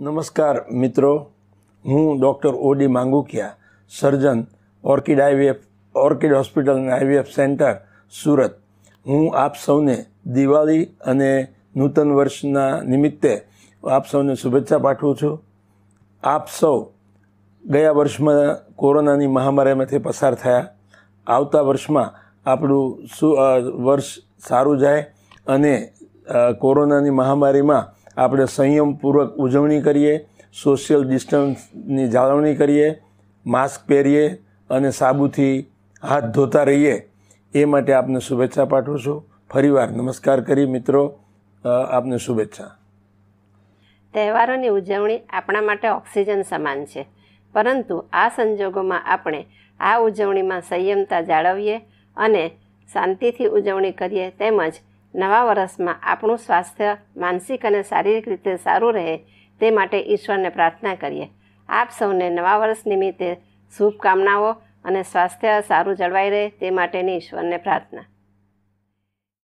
નમસ્કાર મિત્રો હું doctor OD Mangukiya surgeon Orchid IVF Orchid hospital અને આઈવીએફ સેન્ટર સુરત હું આપ સૌને દિવાળી અને નૂતન વર્ષના નિમિત્તે આપ સૌને શુભેચ્છા પાઠવું છું આપ સૌ ગયા વર્ષમાં કોરોનાની મહામારીમાંથી પસાર થયા આવતા વર્ષમાં આપણું શું વર્ષ સારું જાય અને કોરોનાની મહામારીમાં આપણે સંયમપૂર્વક ઉજવણી કરીએ સોશિયલ ડિસ્ટન્સની જાળવણી કરીએ માસ્ક પહેરીએ અને સાબુથી હાથ ધોતા રહીએ એ માટે આપને શુભેચ્છા પાઠવું છું ફરીવાર નમસ્કાર કરી મિત્રો આપને શુભેચ્છા તહેવારોની ઉજવણી આપણા માટે ઓક્સિજન સમાન છે પરંતુ આ સંજોગોમાં આપણે આ ઉજવણીમાં સંયમતા જાળવીએ અને શાંતિથી ઉજવણી કરીએ તેમજ નવા વર્ષમાં આપણું સ્વાસ્થ્ય માનસિક અને શારીરિક રીતે સારું રહે તે માટે ઈશ્વરને પ્રાર્થના કરીએ આપ સૌને નવા વર્ષ નિમિત્તે શુભકામનાઓ અને સ્વાસ્થ્ય સારું જળવાઈ રહે તે માટેની ઈશ્વરને પ્રાર્થના